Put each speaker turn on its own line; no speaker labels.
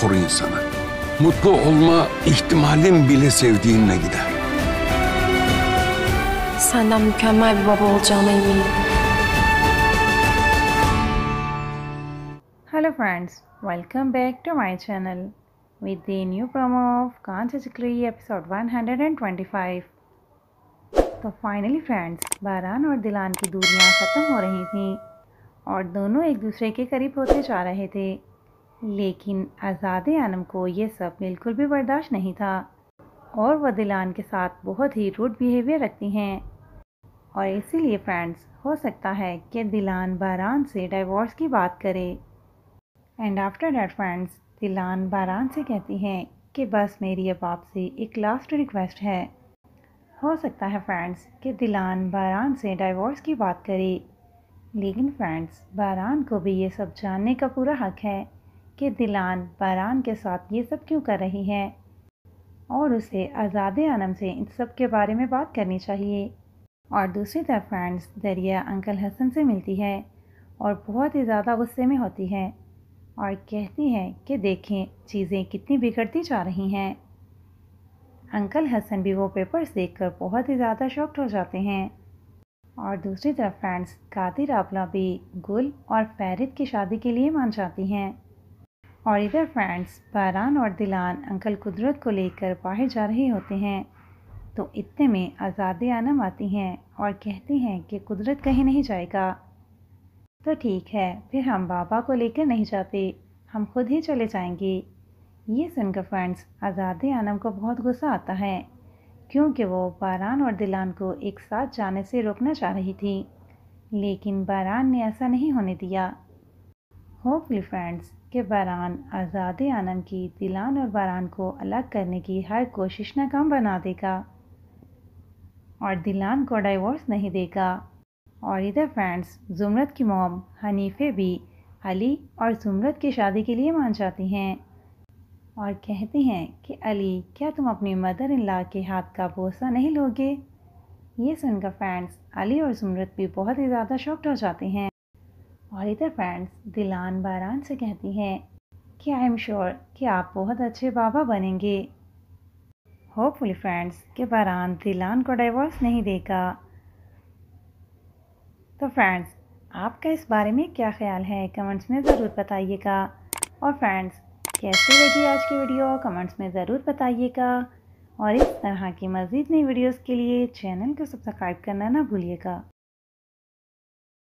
Koru insanı. Mutlu olma ihtimalin bile sevdiğinle gider. Senden mükemmel bir baba olacağına eminim. Hello friends, welcome back to my channel with the new promo of Kancha Chikri episode 125. तो finally friends बारान और दिलान की दूरियां ख़त्म हो रही थी और दोनों एक दूसरे के करीब होते जा रहे थे लेकिन आज़ाद आनम को ये सब बिल्कुल भी बर्दाश्त नहीं था और वह दिलान के साथ बहुत ही रूड बिहेवियर रखती हैं और इसीलिए फ्रेंड्स हो सकता है कि दिलान बारान से डाइवोर्स की बात करे and after that friends Dilan Baran से कहती हैं कि बस मेरी अब आपसे एक लास्ट रिक्वेस्ट है हो सकता है फ्रेंड्स कि दिलान बारान से डाइवोर्स की बात करे लेकिन फ्रेंड्स बारान को भी ये सब जानने का पूरा हक है कि दिलान बारान के साथ ये सब क्यों कर रही हैं और उसे आज़ाद आनम से इन सब के बारे में बात करनी चाहिए और दूसरी तरफ फ्रेंड्स दरिया अंकल हसन से मिलती है और बहुत ही ज़्यादा गुस्से में होती है और कहती है कि देखें चीज़ें कितनी बिगड़ती जा रही हैं अंकल हसन भी वो पेपर्स देखकर बहुत ही ज़्यादा शॉक्ड हो जाते हैं और दूसरी तरफ फ्रेंड्स कादिर आपला भी गुल और फैरित की शादी के लिए मान जाती हैं और इधर फ्रेंड्स बहरान और दिलान अंकल कुदरत को लेकर बाहर जा रहे होते हैं तो इतने में आज़ाद आनम आती हैं और कहते हैं कि कुदरत कहीं नहीं जाएगा तो ठीक है फिर हम बाबा को लेकर नहीं जाते हम खुद ही चले जाएंगे ये सुनकर फ्रेंड्स आज़ाद आनम को बहुत गुस्सा आता है क्योंकि वो बारान और दिलान को एक साथ जाने से रोकना चाह रही थी लेकिन बारान ने ऐसा नहीं होने दिया होपली फ्रेंड्स के बरान आज़ाद आनम की दिलान और बारान को अलग करने की हर कोशिश नाकाम बना देगा और दिलान को डाइवोर्स नहीं देगा और इधर फ्रेंड्स जुमरत की मोम हनीफे भी अली और जुमरत की शादी के लिए मान जाती हैं और कहते हैं कि अली क्या तुम अपनी मदर इन ला के हाथ का भोसा नहीं लोगे ये सुनकर फ्रेंड्स अली और जुमरत भी बहुत ही ज़्यादा शॉक्ड हो जाते हैं और इधर फ्रेंड्स दिलान बारान से कहती हैं कि आई एम श्योर कि आप बहुत अच्छे बाबा बनेंगे होपफुली फ्रेंड्स कि बारान दिलान को डाइवोर्स नहीं देगा तो फ्रेंड्स आपका इस बारे में क्या ख्याल है कमेंट्स में ज़रूर बताइएगा और फ्रेंड्स कैसी लगी आज की वीडियो कमेंट्स में ज़रूर बताइएगा और इस तरह की मज़ीद नई वीडियोस के लिए चैनल को सब्सक्राइब करना ना भूलिएगा